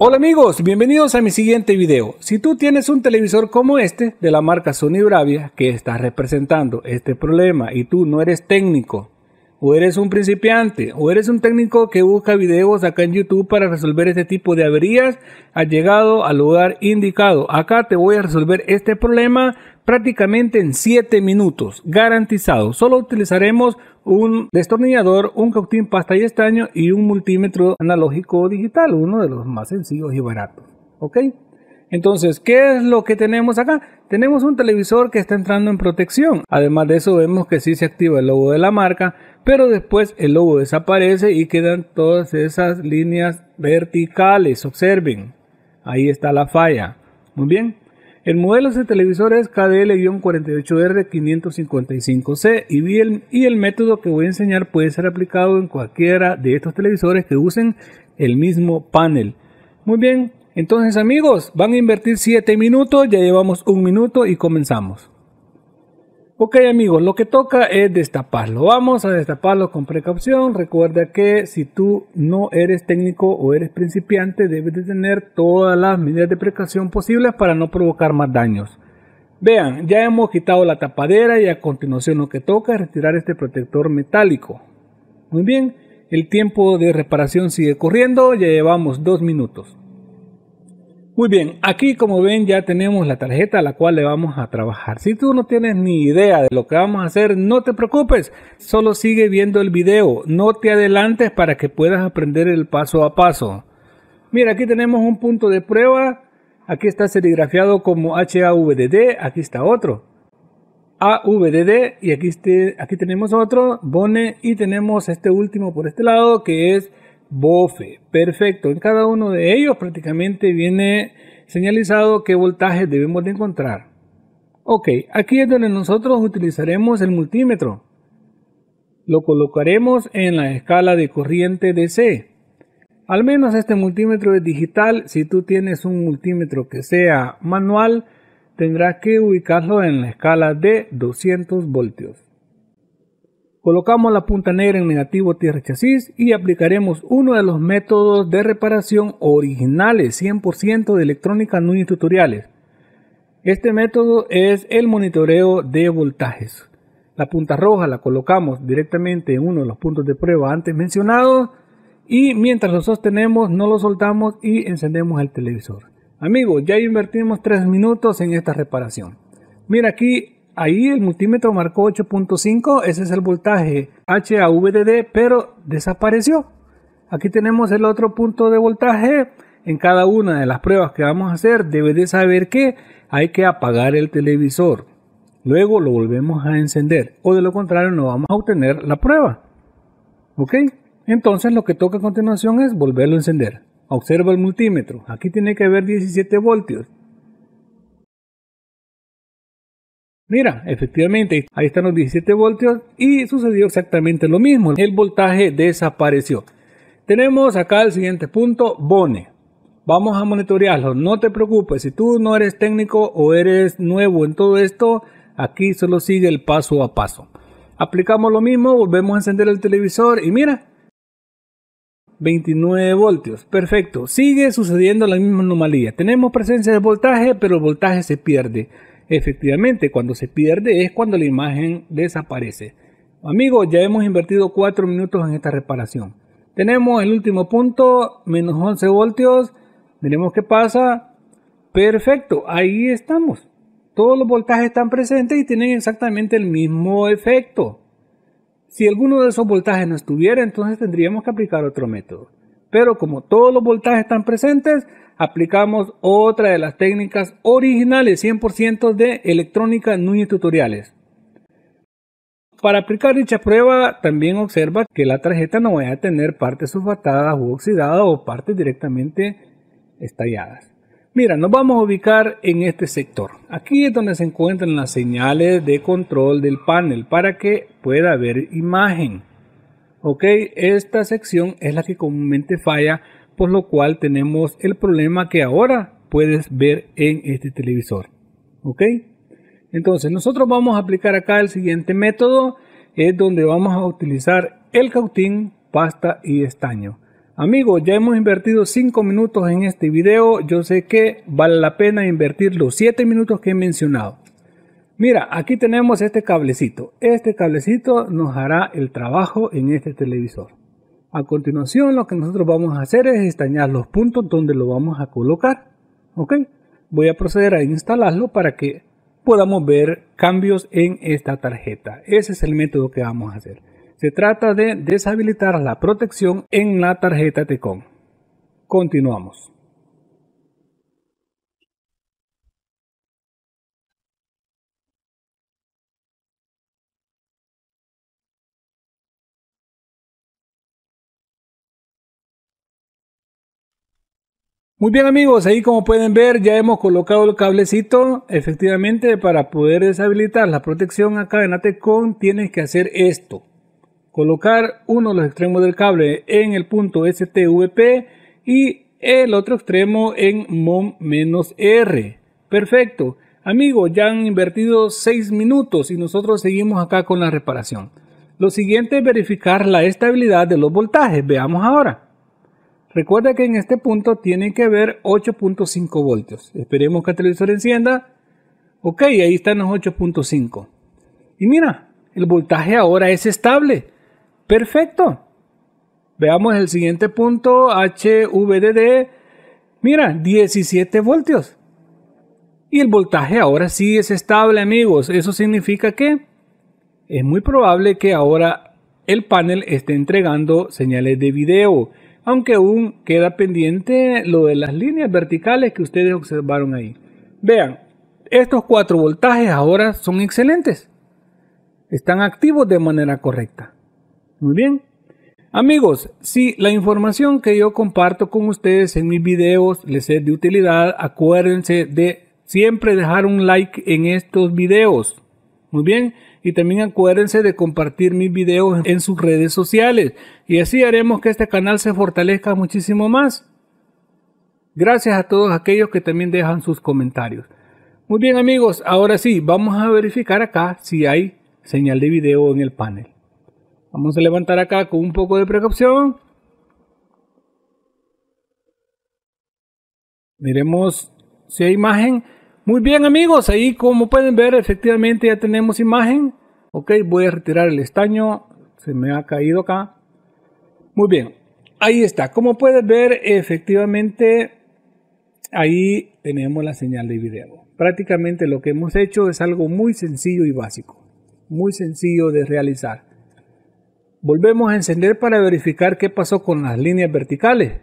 Hola amigos, bienvenidos a mi siguiente video. Si tú tienes un televisor como este de la marca Sony Bravia que está representando este problema y tú no eres técnico o eres un principiante o eres un técnico que busca videos acá en YouTube para resolver este tipo de averías, has llegado al lugar indicado. Acá te voy a resolver este problema prácticamente en 7 minutos, garantizado. Solo utilizaremos un destornillador, un cautín pasta y estaño y un multímetro analógico digital, uno de los más sencillos y baratos. ¿Ok? Entonces, ¿qué es lo que tenemos acá? Tenemos un televisor que está entrando en protección. Además de eso, vemos que sí se activa el logo de la marca, pero después el logo desaparece y quedan todas esas líneas verticales. Observen, ahí está la falla. Muy bien. El modelo de televisores televisor es KDL-48R555C y el, y el método que voy a enseñar puede ser aplicado en cualquiera de estos televisores que usen el mismo panel. Muy bien, entonces amigos, van a invertir 7 minutos, ya llevamos un minuto y comenzamos. Ok amigos, lo que toca es destaparlo. Vamos a destaparlo con precaución. Recuerda que si tú no eres técnico o eres principiante, debes de tener todas las medidas de precaución posibles para no provocar más daños. Vean, ya hemos quitado la tapadera y a continuación lo que toca es retirar este protector metálico. Muy bien, el tiempo de reparación sigue corriendo, ya llevamos dos minutos. Muy bien, aquí como ven ya tenemos la tarjeta a la cual le vamos a trabajar. Si tú no tienes ni idea de lo que vamos a hacer, no te preocupes, solo sigue viendo el video, no te adelantes para que puedas aprender el paso a paso. Mira, aquí tenemos un punto de prueba, aquí está serigrafiado como HAVDD, aquí está otro. AVDD y aquí, este, aquí tenemos otro, Bone y tenemos este último por este lado que es bofe. Perfecto. En cada uno de ellos prácticamente viene señalizado qué voltaje debemos de encontrar. Ok, aquí es donde nosotros utilizaremos el multímetro. Lo colocaremos en la escala de corriente DC. Al menos este multímetro es digital. Si tú tienes un multímetro que sea manual, tendrás que ubicarlo en la escala de 200 voltios. Colocamos la punta negra en negativo tierra chasis y aplicaremos uno de los métodos de reparación originales 100% de electrónica no Tutoriales. Este método es el monitoreo de voltajes. La punta roja la colocamos directamente en uno de los puntos de prueba antes mencionados y mientras lo sostenemos no lo soltamos y encendemos el televisor. Amigos, ya invertimos 3 minutos en esta reparación. Mira aquí Ahí el multímetro marcó 8.5, ese es el voltaje HAVDD, pero desapareció. Aquí tenemos el otro punto de voltaje. En cada una de las pruebas que vamos a hacer, debe de saber que hay que apagar el televisor. Luego lo volvemos a encender, o de lo contrario no vamos a obtener la prueba. ¿Ok? Entonces lo que toca a continuación es volverlo a encender. Observa el multímetro. Aquí tiene que haber 17 voltios. Mira, efectivamente, ahí están los 17 voltios y sucedió exactamente lo mismo. El voltaje desapareció. Tenemos acá el siguiente punto, Bone. Vamos a monitorearlo. No te preocupes, si tú no eres técnico o eres nuevo en todo esto, aquí solo sigue el paso a paso. Aplicamos lo mismo, volvemos a encender el televisor y mira, 29 voltios. Perfecto. Sigue sucediendo la misma anomalía. Tenemos presencia de voltaje, pero el voltaje se pierde. Efectivamente, cuando se pierde es cuando la imagen desaparece. Amigos, ya hemos invertido 4 minutos en esta reparación. Tenemos el último punto, menos 11 voltios. Veremos qué pasa. Perfecto, ahí estamos. Todos los voltajes están presentes y tienen exactamente el mismo efecto. Si alguno de esos voltajes no estuviera, entonces tendríamos que aplicar otro método. Pero como todos los voltajes están presentes, aplicamos otra de las técnicas originales 100% de electrónica Núñez Tutoriales. Para aplicar dicha prueba, también observa que la tarjeta no vaya a tener partes sulfatadas u oxidadas o partes directamente estalladas. Mira, nos vamos a ubicar en este sector. Aquí es donde se encuentran las señales de control del panel para que pueda ver imagen. Ok, esta sección es la que comúnmente falla por lo cual tenemos el problema que ahora puedes ver en este televisor. ¿Ok? Entonces nosotros vamos a aplicar acá el siguiente método, es donde vamos a utilizar el cautín, pasta y estaño. Amigos, ya hemos invertido 5 minutos en este video, yo sé que vale la pena invertir los 7 minutos que he mencionado. Mira, aquí tenemos este cablecito, este cablecito nos hará el trabajo en este televisor. A continuación lo que nosotros vamos a hacer es estañar los puntos donde lo vamos a colocar. ¿Ok? Voy a proceder a instalarlo para que podamos ver cambios en esta tarjeta. Ese es el método que vamos a hacer. Se trata de deshabilitar la protección en la tarjeta TECOM. Continuamos. Muy bien amigos, ahí como pueden ver ya hemos colocado el cablecito, efectivamente para poder deshabilitar la protección acá en ATECON tienes que hacer esto. Colocar uno de los extremos del cable en el punto STVP y el otro extremo en MOM-R. Perfecto. Amigos, ya han invertido 6 minutos y nosotros seguimos acá con la reparación. Lo siguiente es verificar la estabilidad de los voltajes. Veamos ahora. Recuerda que en este punto tiene que haber 8.5 voltios. Esperemos que el televisor encienda. Ok, ahí están los 8.5. Y mira, el voltaje ahora es estable. Perfecto. Veamos el siguiente punto, HVDD. Mira, 17 voltios. Y el voltaje ahora sí es estable, amigos. Eso significa que es muy probable que ahora el panel esté entregando señales de video aunque aún queda pendiente lo de las líneas verticales que ustedes observaron ahí. Vean, estos cuatro voltajes ahora son excelentes. Están activos de manera correcta. Muy bien. Amigos, si la información que yo comparto con ustedes en mis videos les es de utilidad, acuérdense de siempre dejar un like en estos videos. Muy bien y también acuérdense de compartir mis videos en sus redes sociales y así haremos que este canal se fortalezca muchísimo más. Gracias a todos aquellos que también dejan sus comentarios. Muy bien amigos, ahora sí, vamos a verificar acá si hay señal de video en el panel. Vamos a levantar acá con un poco de precaución. Miremos si hay imagen. Muy bien amigos, ahí como pueden ver efectivamente ya tenemos imagen. Ok, voy a retirar el estaño, se me ha caído acá. Muy bien, ahí está. Como pueden ver efectivamente ahí tenemos la señal de video. Prácticamente lo que hemos hecho es algo muy sencillo y básico, muy sencillo de realizar. Volvemos a encender para verificar qué pasó con las líneas verticales.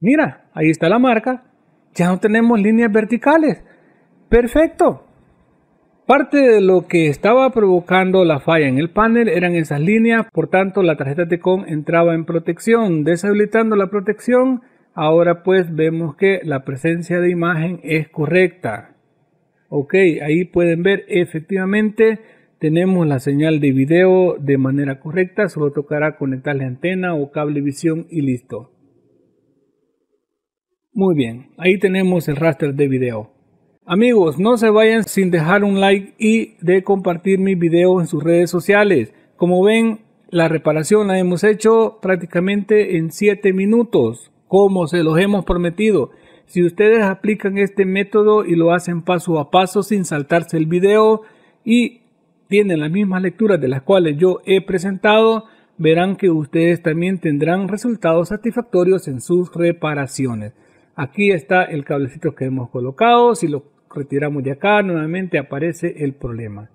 Mira, ahí está la marca. Ya no tenemos líneas verticales. Perfecto. Parte de lo que estaba provocando la falla en el panel eran esas líneas, por tanto la tarjeta TECON entraba en protección. Deshabilitando la protección, ahora pues vemos que la presencia de imagen es correcta. Ok, ahí pueden ver efectivamente tenemos la señal de video de manera correcta, solo tocará conectar la antena o cable visión y listo. Muy bien, ahí tenemos el raster de video. Amigos, no se vayan sin dejar un like y de compartir mi video en sus redes sociales. Como ven, la reparación la hemos hecho prácticamente en 7 minutos, como se los hemos prometido. Si ustedes aplican este método y lo hacen paso a paso sin saltarse el video y tienen las mismas lecturas de las cuales yo he presentado, verán que ustedes también tendrán resultados satisfactorios en sus reparaciones. Aquí está el cablecito que hemos colocado. Si lo retiramos de acá, nuevamente aparece el problema.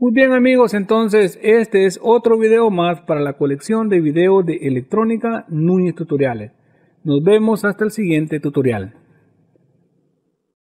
Muy bien amigos, entonces este es otro video más para la colección de videos de electrónica Núñez Tutoriales. Nos vemos hasta el siguiente tutorial.